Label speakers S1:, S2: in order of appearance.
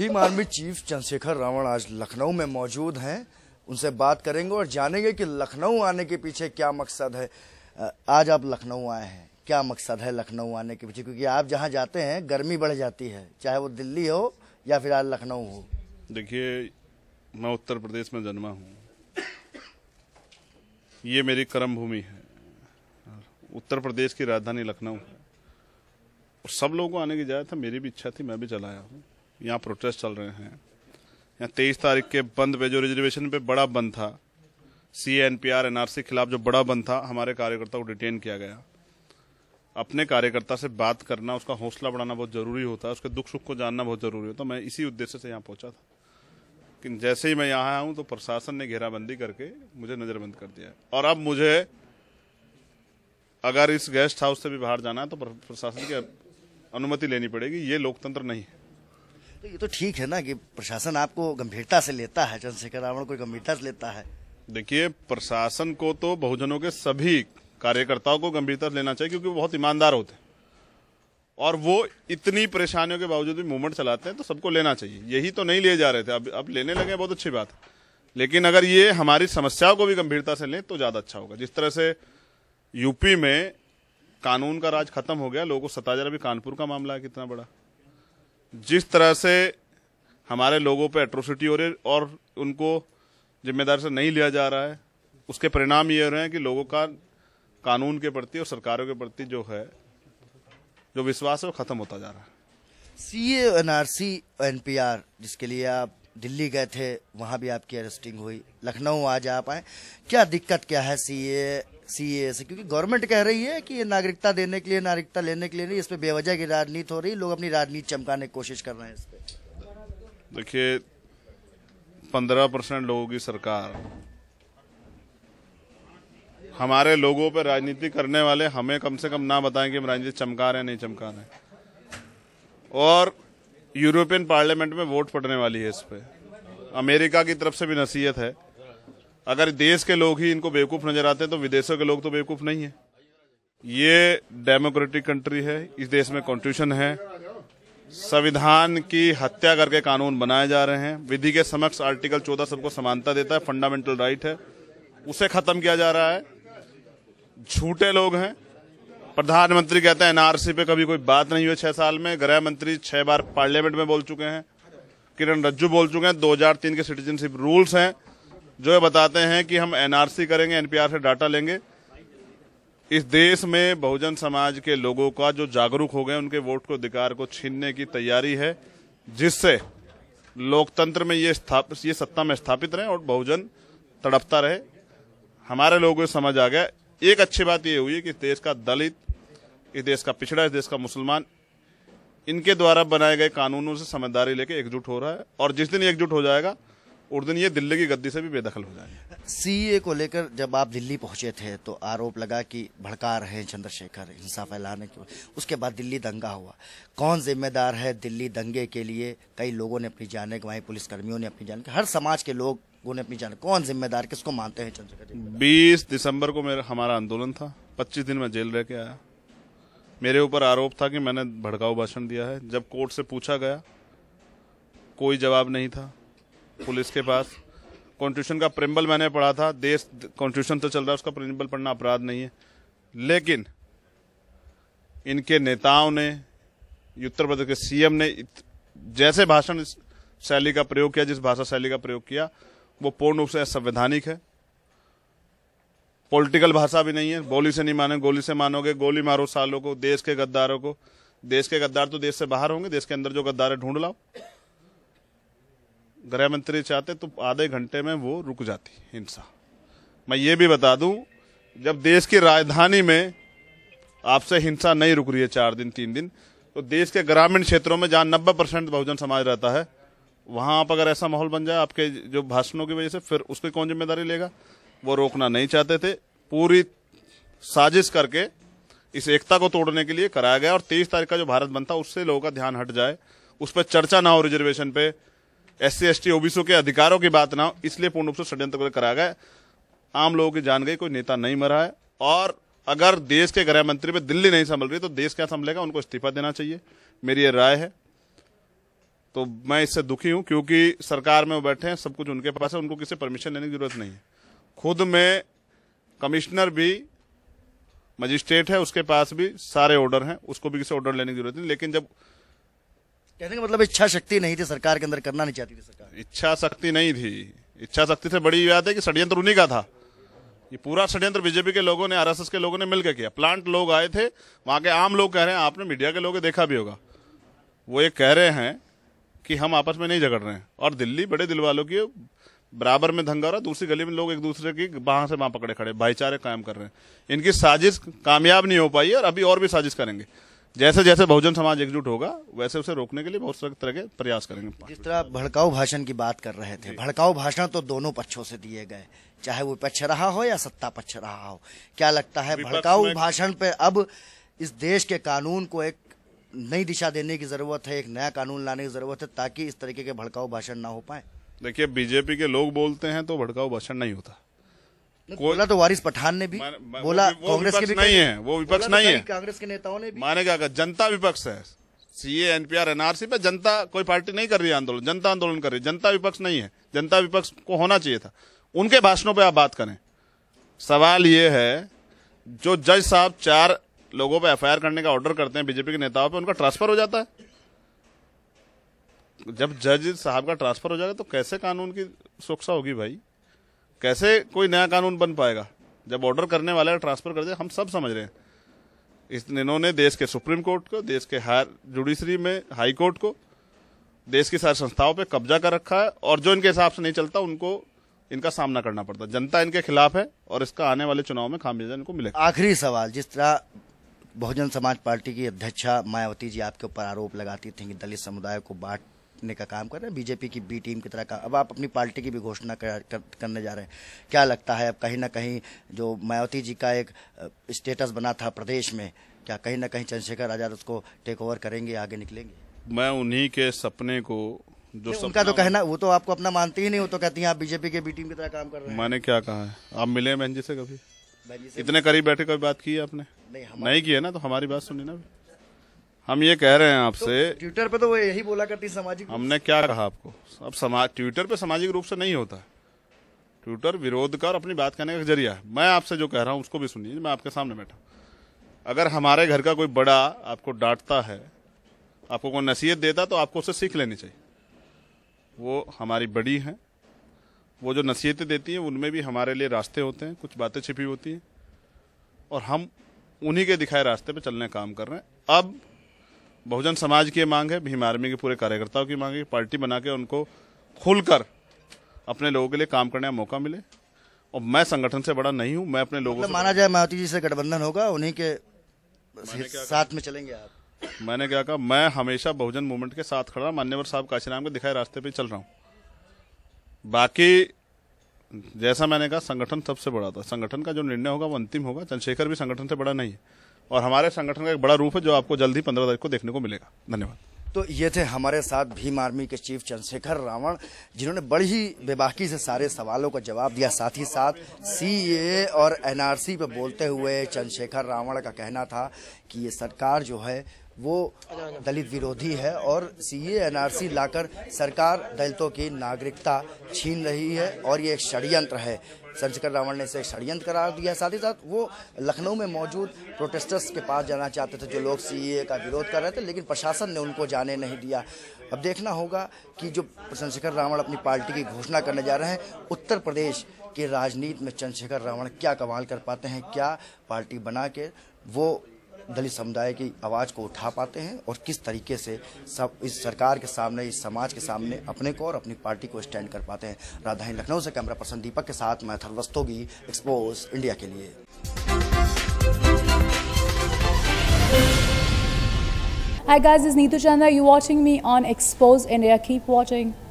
S1: Bhim army chief Chandrashekhar Ravan आज लखनऊ में मौजूद हैं उनसे बात करेंगे और जानेंगे कि लखनऊ आने के पीछे क्या मकसद है आज आप लखनऊ आए हैं क्या मकसद है लखनऊ आने के पीछे क्योंकि आप जहाँ जाते हैं गर्मी बढ़ जाती है चाहे वो दिल्ली हो या फिर आज लखनऊ हो
S2: देखिए मैं उत्तर प्रदेश में जन्मा हूँ ये मेरी कर्म भूमि है उत्तर प्रदेश की राजधानी लखनऊ है सब लोगों को आने की जाए था मेरी भी इच्छा थी मैं भी चलाया हूँ यहाँ प्रोटेस्ट चल रहे हैं यहाँ तेईस तारीख के बंद पे जो रिजर्वेशन पे बड़ा बंद था C N P R NRC के खिलाफ जो बड़ा बंद था हमारे कार्यकर्ता को डिटेन किया गया अपने कार्यकर्ता से बात करना उसका हौसला बढ़ाना बहुत जरूरी होता है उसके दुख सुख को जानना बहुत जरूरी होता है मैं इसी उद्देश्य से यहाँ पहुँचा था लेकिन जैसे ही मैं यहाँ आया हूँ तो प्रशासन ने घेराबंदी करके मुझे नजरबंद कर दिया और अब मुझे अगर इस गेस्ट हाउस से भी बाहर जाना है तो प्रशासन की अनुमति लेनी पड़ेगी ये लोकतंत्र नहीं है
S1: तो ये तो ठीक है ना कि प्रशासन आपको गंभीरता से लेता है चंद्रशेखर रावण को गंभीरता से लेता है
S2: देखिए प्रशासन को तो बहुजनों के सभी कार्यकर्ताओं को गंभीरता से लेना चाहिए क्योंकि वो बहुत ईमानदार होते हैं और वो इतनी परेशानियों के बावजूद भी मूवमेंट चलाते हैं तो सबको लेना चाहिए यही तो नहीं लिए जा रहे थे अब अब लेने लगे बहुत अच्छी बात है लेकिन अगर ये हमारी समस्याओं को भी गंभीरता से लें तो ज़्यादा अच्छा होगा जिस तरह से यूपी में कानून का राज खत्म हो गया लोगों को सताया भी कानपुर का मामला है कितना बड़ा जिस तरह से हमारे लोगों पे एट्रोसिटी हो रही है और उनको जिम्मेदारी से नहीं लिया जा रहा है उसके परिणाम ये हो रहे हैं कि लोगों का कानून के प्रति और सरकारों के प्रति जो है जो विश्वास है वो खत्म होता जा रहा है
S1: सी एनआरसी एनपीआर जिसके लिए आप दिल्ली गए थे वहाँ भी आपकी अरेस्टिंग हुई लखनऊ आज आप आए क्या दिक्कत क्या है सी ए सी ए से क्योंकि गवर्नमेंट कह रही है कि ये नागरिकता देने के लिए नागरिकता लेने के लिए नहीं इस पर बेवजह की राजनीति हो रही लोग अपनी राजनीति चमकाने की कोशिश कर रहे हैं इस
S2: पर देखिए पंद्रह परसेंट लोगों की सरकार हमारे लोगों पर राजनीति करने वाले हमें कम से कम ना बताएं कि हम राजनीति चमका रहे हैं नहीं चमका रहे हैं और यूरोपियन पार्लियामेंट में वोट पड़ने वाली है इस पर अमेरिका की तरफ से भी नसीहत है अगर देश के लोग ही इनको बेवकूफ़ नजर आते हैं तो विदेशों के लोग तो बेवकूफ़ नहीं है ये डेमोक्रेटिक कंट्री है इस देश में कॉन्स्टिट्यूशन है संविधान की हत्या करके कानून बनाए जा रहे हैं विधि के समक्ष आर्टिकल चौदह सबको समानता देता है फंडामेंटल राइट है उसे खत्म किया जा रहा है झूठे लोग हैं प्रधानमंत्री कहते हैं एनआरसी पे कभी कोई बात नहीं हुई छह साल में गृह मंत्री छह बार पार्लियामेंट में बोल चुके हैं किरण रज्जू बोल चुके हैं 2003 के सिटीजनशिप रूल्स हैं जो ये बताते हैं कि हम एनआरसी करेंगे एनपीआर से डाटा लेंगे इस देश में बहुजन समाज के लोगों का जो जागरूक हो गए उनके वोट को अधिकार को छीनने की तैयारी है जिससे लोकतंत्र में ये ये सत्ता में स्थापित रहे और बहुजन तड़पता रहे हमारे लोगों को समझ आ गया एक अच्छी बात ये हुई कि देश का दलित इस देश का पिछड़ा इस देश का मुसलमान इनके द्वारा बनाए गए कानूनों से समझदारी लेके एकजुट हो रहा है और जिस दिन एकजुट हो जाएगा उस दिन ये दिल्ली की गद्दी से भी बेदखल हो सी सीए
S1: को लेकर जब आप दिल्ली पहुंचे थे तो आरोप लगा कि भड़का रहे हैं चंद्रशेखर हिंसा फैलाने के उसके बाद दिल्ली दंगा हुआ कौन जिम्मेदार है दिल्ली दंगे के लिए कई लोगों ने अपनी जाने गवाई पुलिसकर्मियों ने अपनी जान हर समाज के लोगों ने अपनी जान कौन जिम्मेदार किसको मानते हैं
S2: चंद्रशेखर बीस दिसंबर को मेरा हमारा आंदोलन था पच्चीस दिन में जेल रह के आया मेरे ऊपर आरोप था कि मैंने भड़काऊ भाषण दिया है जब कोर्ट से पूछा गया कोई जवाब नहीं था पुलिस के पास कॉन्स्टिट्यूशन का प्रिंबल मैंने पढ़ा था देश कॉन्स्टिट्यूशन तो चल रहा है उसका प्रिंबल पढ़ना अपराध नहीं है लेकिन इनके नेताओं ने उत्तर प्रदेश के सीएम ने जैसे भाषण शैली का प्रयोग किया जिस भाषा शैली का प्रयोग किया वो पूर्ण रूप से संवैधानिक है पॉलिटिकल भाषा भी नहीं है बोली से नहीं माने गोली से मानोगे गोली मारो सालों को देश के गद्दारों को देश के गद्दार तो देश से बाहर होंगे देश के अंदर जो गद्दार है ढूंढ लाओ गृह मंत्री चाहते तो आधे घंटे में वो रुक जाती हिंसा मैं ये भी बता दूं जब देश की राजधानी में आपसे हिंसा नहीं रुक रही है चार दिन तीन दिन तो देश के ग्रामीण क्षेत्रों में जहां नब्बे परसेंट बहुजन समाज रहता है वहां आप अगर ऐसा माहौल बन जाए आपके जो भाषणों की वजह से फिर उसकी कौन जिम्मेदारी लेगा वो रोकना नहीं चाहते थे पूरी साजिश करके इस एकता को तोड़ने के लिए कराया गया और तेईस तारीख का जो भारत बनता उससे लोगों का ध्यान हट जाए उस पर चर्चा ना हो रिजर्वेशन पे S C S T OBC के अधिकारों की बात ना हो इसलिए पूर्ण रूप से षड्यंत्र कराया गया आम लोगों की जान गई कोई नेता नहीं मरा है और अगर देश के गृह मंत्री पे दिल्ली नहीं संभल रही तो देश क्या संभलेगा उनको इस्तीफा देना चाहिए मेरी ये राय है तो मैं इससे दुखी हूं क्योंकि सरकार में वो बैठे हैं सब कुछ उनके पास है उनको किसी परमिशन लेने की जरूरत नहीं है खुद में कमिश्नर भी मजिस्ट्रेट है उसके पास भी सारे ऑर्डर हैं उसको भी किसी ऑर्डर लेने की जरूरत नहीं लेकिन जब
S1: कहने का मतलब इच्छा शक्ति नहीं थी सरकार के अंदर
S2: करना नहीं चाहती थी सरकार इच्छा शक्ति नहीं थी इच्छा शक्ति से बड़ी बात है कि षड्यंत्र उन्हीं का था ये पूरा षड्यंत्र बीजेपी के लोगों ने आरएसएस के लोगों ने मिलकर किया प्लांट लोग आए थे वहाँ के आम लोग कह रहे हैं आपने मीडिया के लोग देखा भी होगा वो ये कह रहे हैं कि हम आपस में नहीं झगड़ रहे हैं और दिल्ली बड़े दिल वालों की बराबर में धंगा हो रहा है दूसरी गली में लोग एक दूसरे की वहां से वहां पकड़े खड़े भाईचारे कायम कर रहे हैं इनकी साजिश कामयाब नहीं हो पाई और अभी और भी साजिश करेंगे जैसे जैसे बहुजन समाज एकजुट होगा वैसे उसे रोकने के लिए बहुत सारे तरह के प्रयास करेंगे जिस
S1: तरह भड़काऊ भाषण की बात कर रहे थे भड़काऊ भाषण तो दोनों पक्षों से दिए गए चाहे वो पक्ष रहा हो या सत्ता पक्ष रहा हो क्या लगता है भड़काऊ भाषण पे अब इस देश के कानून को एक नई दिशा देने की जरूरत है एक नया कानून लाने की जरूरत है ताकि इस तरीके के
S2: भड़काऊ भाषण ना हो पाए देखिए बीजेपी के लोग बोलते हैं तो भड़काऊ भाषण नहीं होता
S1: बोला तो वारिस पठान ने भी बोला कांग्रेस के नहीं है वो विपक्ष तो नहीं है कांग्रेस के नेताओं ने
S2: माने क्या जनता विपक्ष है सीए एनपीआर एनआरसी पे जनता कोई पार्टी नहीं कर रही आंदोलन जनता आंदोलन कर रही है जनता विपक्ष नहीं है जनता विपक्ष को होना चाहिए था उनके भाषणों पे आप बात करें सवाल ये है जो जज साहब चार लोगों पे एफआईआर करने का ऑर्डर करते हैं बीजेपी के नेताओं पे उनका ट्रांसफर हो जाता है जब जज साहब का ट्रांसफर हो जाएगा तो कैसे कानून की सुरक्षा होगी भाई कैसे कोई नया कानून बन पाएगा जब ऑर्डर करने वाला ट्रांसफर कर दे हम सब समझ रहे हैं इस इन्होंने देश के सुप्रीम कोर्ट को देश के हायर जुडिशरी में हाई कोर्ट को देश की सारी संस्थाओं पे कब्जा कर रखा है और जो इनके हिसाब से नहीं चलता उनको इनका सामना करना पड़ता है जनता इनके खिलाफ है और इसका आने वाले चुनाव में खामियाजा इनको मिलेगा
S1: आखिरी सवाल जिस तरह बहुजन समाज पार्टी की अध्यक्षा मायावती जी आपके ऊपर आरोप लगाती थी कि दलित समुदाय को बांट ने का काम कर रहे हैं बीजेपी की बी टीम की तरह का अब आप अपनी पार्टी की भी घोषणा कर, कर, करने जा रहे हैं क्या लगता है अब कहीं ना कहीं जो मायावती जी का एक स्टेटस बना था प्रदेश में क्या कहीं ना कहीं चंद्रशेखर आजाद उसको टेक ओवर करेंगे आगे निकलेंगे
S2: मैं उन्हीं के सपने को जो उनका तो कहना
S1: वो तो आपको अपना मानती ही नहीं वो तो कहती है आप बीजेपी के बी टीम की तरह काम कर रहे हैं
S2: मैंने क्या कहा है आप मिले बहन जी से कभी इतने करीब बैठे कभी बात की है आपने नहीं, नहीं की है ना तो हमारी बात सुनी ना हम ये कह रहे हैं आपसे तो ट्विटर पे तो वो यही बोला करती सामाजिक हमने क्या कहा आपको अब समाज ट्विटर पे सामाजिक रूप से नहीं होता ट्विटर विरोध का और अपनी बात करने का जरिया है मैं आपसे जो कह रहा हूँ उसको भी सुनिए मैं आपके सामने बैठा अगर हमारे घर का कोई बड़ा आपको डांटता है आपको कोई नसीहत देता तो आपको उससे सीख लेनी चाहिए वो हमारी बड़ी हैं वो जो नसीहतें देती हैं उनमें भी हमारे लिए रास्ते होते हैं कुछ बातें छिपी होती हैं और हम उन्हीं के दिखाए रास्ते पे चलने का काम कर रहे हैं अब बहुजन समाज की मांग है भीम आर्मी के पूरे कार्यकर्ताओं की मांग है पार्टी बना के उनको खुलकर अपने लोगों के लिए काम करने का मौका मिले और मैं संगठन से बड़ा नहीं हूँ मैं अपने लोगों मतलब माना
S1: जाए मायावती जी से गठबंधन होगा उन्हीं के साथ में चलेंगे आप
S2: मैंने क्या कहा मैं हमेशा बहुजन मूवमेंट के साथ खड़ा मान्यवर साहब काशीराम के दिखाए रास्ते पे चल रहा हूँ बाकी जैसा मैंने कहा संगठन सबसे बड़ा था संगठन का जो निर्णय होगा वो अंतिम होगा चंद्रशेखर भी संगठन से बड़ा नहीं है और हमारे संगठन का एक बड़ा रूप है जो आपको जल्द ही पंद्रह तारीख को देखने को मिलेगा धन्यवाद
S1: तो ये थे हमारे साथ भीम आर्मी के चीफ चंद्रशेखर रावण जिन्होंने बड़ी ही बेबाकी से सारे सवालों का जवाब दिया साथ ही साथ सीए और एनआरसी पर बोलते हुए चंद्रशेखर रावण का कहना था कि ये सरकार जो है वो दलित विरोधी है और सीए एनआरसी लाकर सरकार दलितों की नागरिकता छीन रही है और ये एक षड्यंत्र है सर्जिकल रावण ने इसे षडयंत्र करार दिया साथ ही साथ वो लखनऊ में मौजूद प्रोटेस्टर्स के पास जाना चाहते थे जो लोग सी e का विरोध कर रहे थे लेकिन प्रशासन ने उनको जाने नहीं दिया अब देखना होगा कि जो चंद्रशेखर रावण अपनी पार्टी की घोषणा करने जा रहे हैं उत्तर प्रदेश के राजनीति में चंद्रशेखर रावण क्या कमाल कर पाते हैं क्या पार्टी बना के वो दलित समुदाय की आवाज़ को उठा पाते हैं और किस तरीके से सब इस सरकार के सामने इस समाज के सामने अपने को और अपनी पार्टी को स्टैंड कर पाते हैं राजधानी लखनऊ से कैमरा पर्सन दीपक के साथ मैं वस्तोगी एक्सपोज इंडिया के लिए
S2: Hi guys, is Neetu Chandra. you watching me on Expose India. Keep watching.